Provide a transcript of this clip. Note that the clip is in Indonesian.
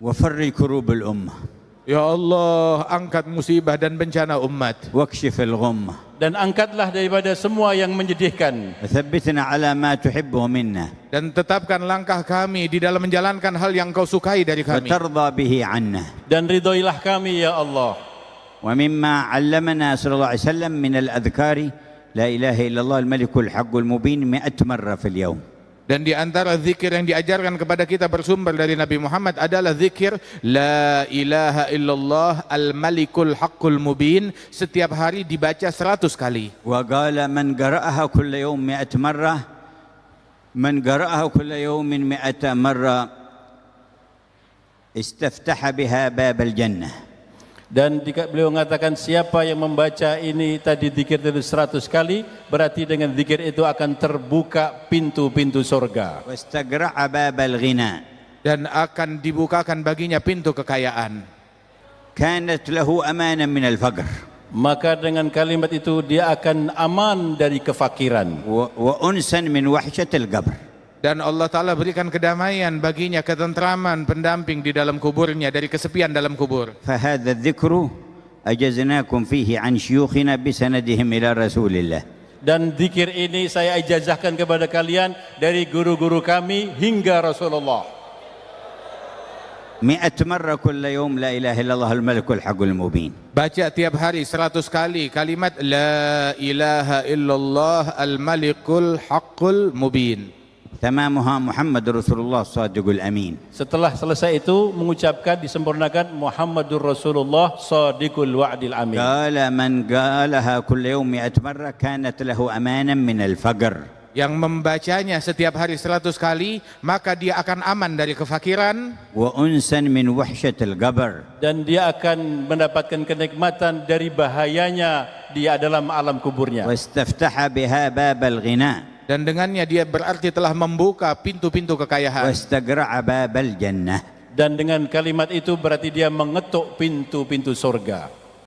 wa farri kurubul ummah Ya Allah, angkat musibah dan bencana umat. Wakshifil ghammah. Dan angkatlah daripada semua yang menyedihkan. Thabbitna ma tuhibbu minna. Dan tetapkan langkah kami di dalam menjalankan hal yang kau sukai dari kami. Wa Dan ridhoilah kami ya Allah. Wa mimma 'allamana sallallahu min al-adhkari la ilaha illallah al-malikul mubin 100 marrah fil Dan di antara zikir yang diajarkan kepada kita bersumber dari Nabi Muhammad adalah zikir La ilaha illallah al-malikul haqqul mubin Setiap hari dibaca seratus kali Wa gala man gara'aha kulla yawm mi'at marrah Man gara'aha kulla yawm mi'at marrah Istaftaha biha babal jannah Dan beliau mengatakan siapa yang membaca ini tadi dikir dari seratus kali berarti dengan dikir itu akan terbuka pintu-pintu surga. Dan akan dibukakan baginya pintu kekayaan. Kanat lahu amanan min al-faqr. Maka dengan kalimat itu dia akan aman dari kefakiran. Wa, unsan min wahsyatil qabr dan Allah Ta'ala berikan kedamaian baginya, ketentraman, pendamping di dalam kuburnya, dari kesepian dalam kubur. فَهَذَا الذِّكْرُ أَجَزْنَاكُمْ فِيهِ عَنْ شيوخنا بِسَنَدِهِمْ إِلَى رَسُولِ اللَّهِ Dan zikir ini saya ijazahkan kepada kalian dari guru-guru kami hingga Rasulullah. مئة مرة كل يوم لا إله إلا الله الملك الحق المبين baca tiap hari 100 kali kalimat la ilaha illallah al malikul haqqul mubin Tamamuha Muhammadur Rasulullah Sadiqul Amin. Setelah selesai itu mengucapkan disempurnakan Muhammadur Rasulullah Sadiqul Wa'dil Amin. Qala man qalaha kull yawm 100 marrah kanat lahu amanan min al-faqr. Yang membacanya setiap hari seratus kali maka dia akan aman dari kefakiran wa unsan min wahsyatil gabar dan dia akan mendapatkan kenikmatan dari bahayanya dia dalam alam kuburnya wastaftaha biha babal ghina dan dengannya dia berarti telah membuka pintu-pintu kekayaan dan dengan kalimat itu berarti dia mengetuk pintu-pintu surga